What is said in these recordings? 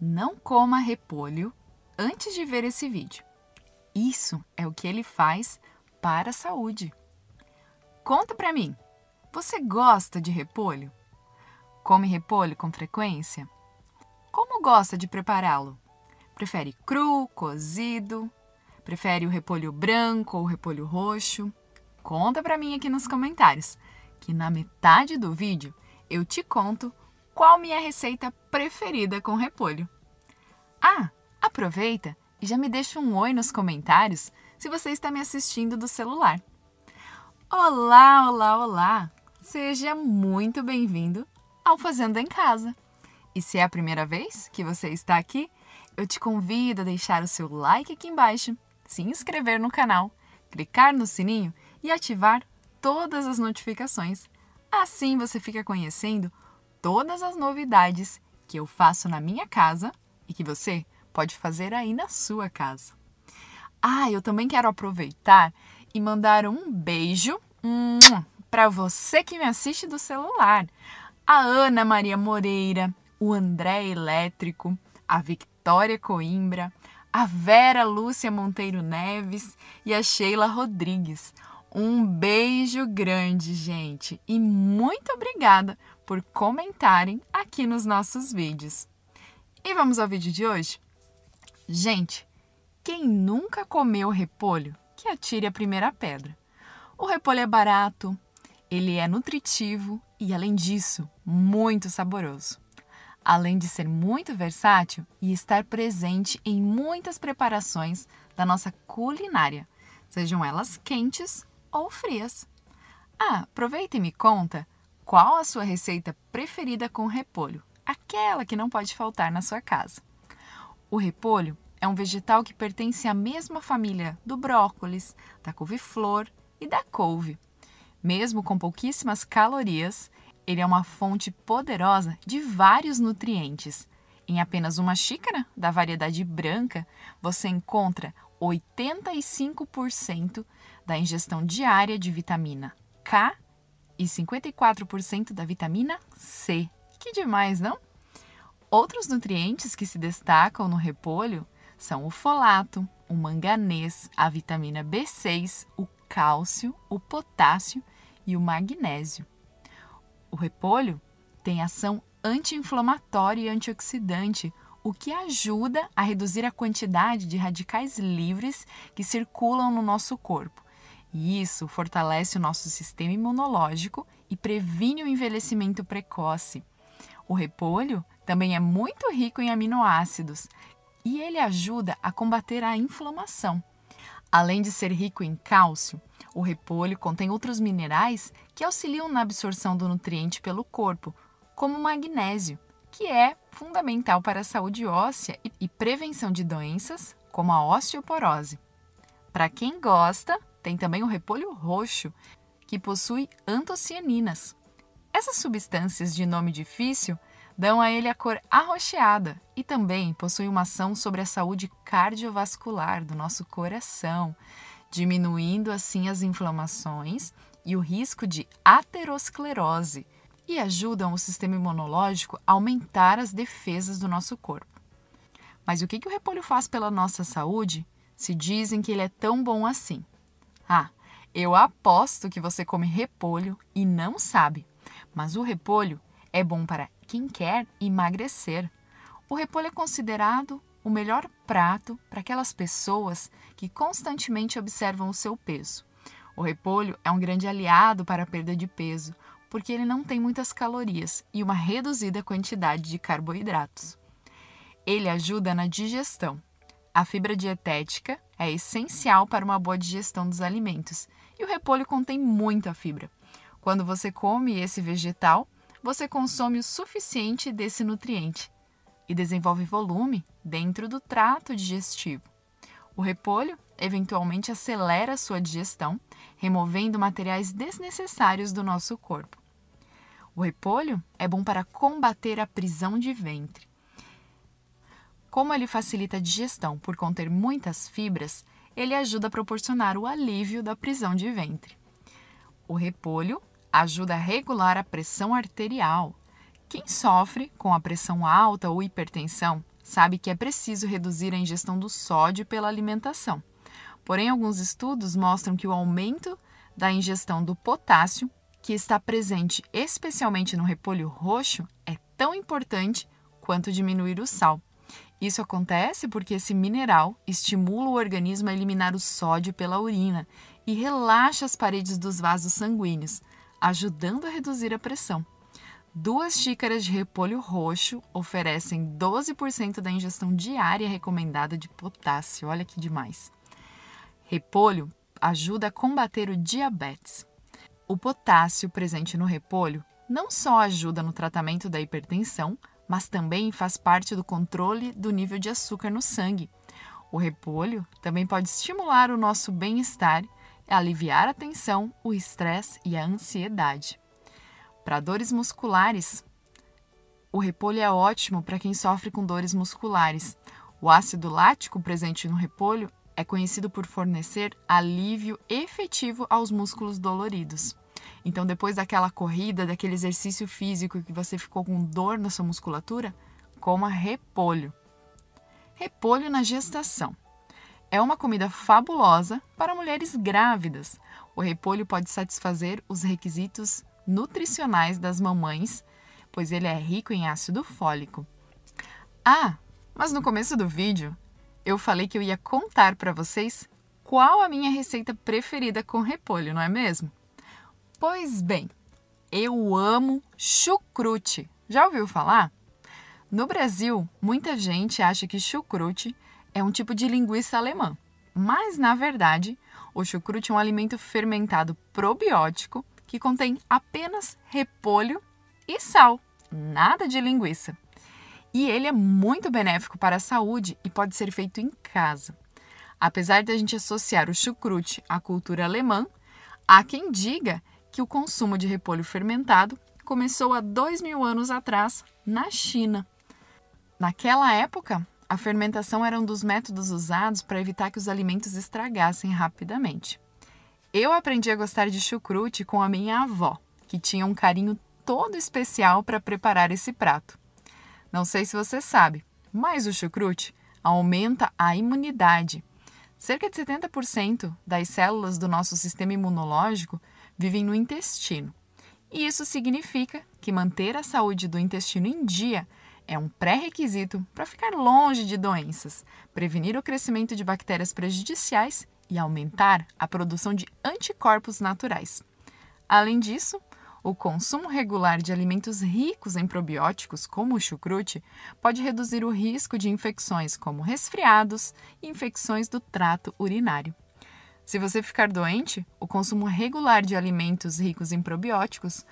não coma repolho antes de ver esse vídeo. Isso é o que ele faz para a saúde. Conta para mim, você gosta de repolho? Come repolho com frequência? Como gosta de prepará-lo? Prefere cru, cozido? Prefere o repolho branco ou o repolho roxo? Conta para mim aqui nos comentários, que na metade do vídeo eu te conto qual minha receita preferida com repolho. Ah, aproveita e já me deixa um oi nos comentários se você está me assistindo do celular. Olá, olá, olá! Seja muito bem-vindo ao fazendo em Casa. E se é a primeira vez que você está aqui, eu te convido a deixar o seu like aqui embaixo, se inscrever no canal, clicar no sininho e ativar todas as notificações. Assim você fica conhecendo todas as novidades que eu faço na minha casa e que você pode fazer aí na sua casa. Ah, eu também quero aproveitar e mandar um beijo para você que me assiste do celular. A Ana Maria Moreira, o André Elétrico, a Victoria Coimbra, a Vera Lúcia Monteiro Neves e a Sheila Rodrigues. Um beijo grande, gente, e muito obrigada por comentarem aqui nos nossos vídeos. E vamos ao vídeo de hoje? Gente, quem nunca comeu repolho, que atire a primeira pedra. O repolho é barato, ele é nutritivo e, além disso, muito saboroso. Além de ser muito versátil e estar presente em muitas preparações da nossa culinária, sejam elas quentes ou frias. Ah, aproveita e me conta qual a sua receita preferida com repolho? Aquela que não pode faltar na sua casa. O repolho é um vegetal que pertence à mesma família do brócolis, da couve-flor e da couve. Mesmo com pouquíssimas calorias, ele é uma fonte poderosa de vários nutrientes. Em apenas uma xícara da variedade branca, você encontra 85% da ingestão diária de vitamina K e 54% da vitamina C. Que demais, não? Outros nutrientes que se destacam no repolho são o folato, o manganês, a vitamina B6, o cálcio, o potássio e o magnésio. O repolho tem ação anti-inflamatória e antioxidante, o que ajuda a reduzir a quantidade de radicais livres que circulam no nosso corpo, e isso fortalece o nosso sistema imunológico e previne o envelhecimento precoce. O repolho também é muito rico em aminoácidos e ele ajuda a combater a inflamação. Além de ser rico em cálcio, o repolho contém outros minerais que auxiliam na absorção do nutriente pelo corpo, como o magnésio, que é fundamental para a saúde óssea e prevenção de doenças como a osteoporose. Para quem gosta, tem também o repolho roxo, que possui antocianinas. Essas substâncias de nome difícil dão a ele a cor arroxeada e também possui uma ação sobre a saúde cardiovascular do nosso coração, diminuindo assim as inflamações e o risco de aterosclerose e ajudam o sistema imunológico a aumentar as defesas do nosso corpo. Mas o que, que o repolho faz pela nossa saúde? Se dizem que ele é tão bom assim. Ah, eu aposto que você come repolho e não sabe, mas o repolho é bom para quem quer emagrecer. O repolho é considerado o melhor prato para aquelas pessoas que constantemente observam o seu peso. O repolho é um grande aliado para a perda de peso, porque ele não tem muitas calorias e uma reduzida quantidade de carboidratos. Ele ajuda na digestão. A fibra dietética é essencial para uma boa digestão dos alimentos e o repolho contém muita fibra. Quando você come esse vegetal, você consome o suficiente desse nutriente e desenvolve volume dentro do trato digestivo. O repolho eventualmente acelera sua digestão, removendo materiais desnecessários do nosso corpo. O repolho é bom para combater a prisão de ventre. Como ele facilita a digestão por conter muitas fibras, ele ajuda a proporcionar o alívio da prisão de ventre. O repolho ajuda a regular a pressão arterial. Quem sofre com a pressão alta ou hipertensão sabe que é preciso reduzir a ingestão do sódio pela alimentação. Porém, alguns estudos mostram que o aumento da ingestão do potássio, que está presente especialmente no repolho roxo, é tão importante quanto diminuir o sal. Isso acontece porque esse mineral estimula o organismo a eliminar o sódio pela urina e relaxa as paredes dos vasos sanguíneos, ajudando a reduzir a pressão. Duas xícaras de repolho roxo oferecem 12% da ingestão diária recomendada de potássio. Olha que demais! Repolho ajuda a combater o diabetes. O potássio presente no repolho não só ajuda no tratamento da hipertensão, mas também faz parte do controle do nível de açúcar no sangue. O repolho também pode estimular o nosso bem-estar, aliviar a tensão, o estresse e a ansiedade. Para dores musculares, o repolho é ótimo para quem sofre com dores musculares. O ácido lático presente no repolho é conhecido por fornecer alívio efetivo aos músculos doloridos. Então, depois daquela corrida, daquele exercício físico que você ficou com dor na sua musculatura, coma repolho. Repolho na gestação. É uma comida fabulosa para mulheres grávidas. O repolho pode satisfazer os requisitos nutricionais das mamães, pois ele é rico em ácido fólico. Ah, mas no começo do vídeo eu falei que eu ia contar para vocês qual a minha receita preferida com repolho, não é mesmo? Pois bem, eu amo chucrute. Já ouviu falar? No Brasil, muita gente acha que chucrute é um tipo de linguiça alemã, mas na verdade, o chucrute é um alimento fermentado probiótico que contém apenas repolho e sal, nada de linguiça. E ele é muito benéfico para a saúde e pode ser feito em casa. Apesar de a gente associar o chucrute à cultura alemã, há quem diga que o consumo de repolho fermentado começou há dois mil anos atrás na China. Naquela época, a fermentação era um dos métodos usados para evitar que os alimentos estragassem rapidamente. Eu aprendi a gostar de chucrute com a minha avó, que tinha um carinho todo especial para preparar esse prato. Não sei se você sabe, mas o chucrute aumenta a imunidade. Cerca de 70% das células do nosso sistema imunológico vivem no intestino. E isso significa que manter a saúde do intestino em dia é um pré-requisito para ficar longe de doenças, prevenir o crescimento de bactérias prejudiciais e aumentar a produção de anticorpos naturais. Além disso, o consumo regular de alimentos ricos em probióticos, como o chucrute, pode reduzir o risco de infecções como resfriados e infecções do trato urinário. Se você ficar doente, o consumo regular de alimentos ricos em probióticos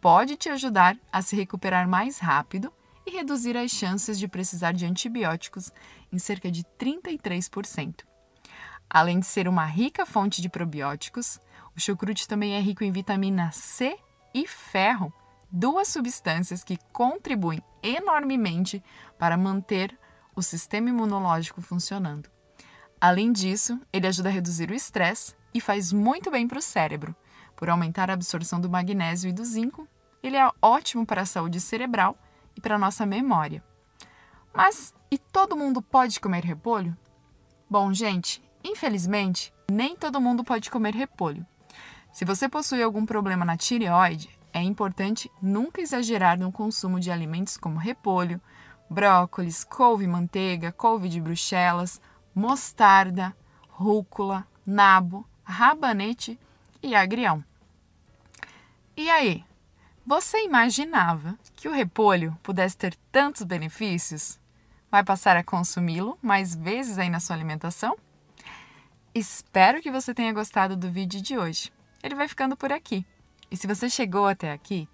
pode te ajudar a se recuperar mais rápido e reduzir as chances de precisar de antibióticos em cerca de 33%. Além de ser uma rica fonte de probióticos, o chucrute também é rico em vitamina C e ferro, duas substâncias que contribuem enormemente para manter o sistema imunológico funcionando. Além disso, ele ajuda a reduzir o estresse e faz muito bem para o cérebro. Por aumentar a absorção do magnésio e do zinco, ele é ótimo para a saúde cerebral e para a nossa memória. Mas e todo mundo pode comer repolho? Bom, gente, infelizmente, nem todo mundo pode comer repolho. Se você possui algum problema na tireoide, é importante nunca exagerar no consumo de alimentos como repolho, brócolis, couve manteiga, couve de bruxelas, mostarda, rúcula, nabo, rabanete e agrião. E aí, você imaginava que o repolho pudesse ter tantos benefícios? Vai passar a consumi-lo mais vezes aí na sua alimentação? Espero que você tenha gostado do vídeo de hoje. Ele vai ficando por aqui. E se você chegou até aqui,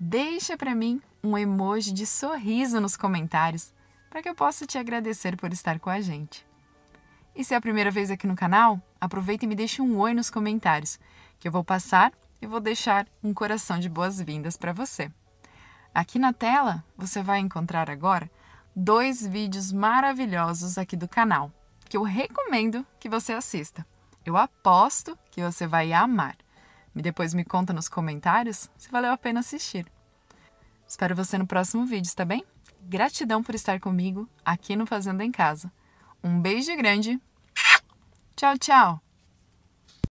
deixa para mim um emoji de sorriso nos comentários para que eu possa te agradecer por estar com a gente. E se é a primeira vez aqui no canal, aproveita e me deixe um oi nos comentários, que eu vou passar e vou deixar um coração de boas-vindas para você. Aqui na tela você vai encontrar agora dois vídeos maravilhosos aqui do canal, que eu recomendo que você assista. Eu aposto que você vai amar. E depois me conta nos comentários se valeu a pena assistir. Espero você no próximo vídeo, tá bem? Gratidão por estar comigo aqui no Fazenda em Casa. Um beijo grande Tchau, tchau!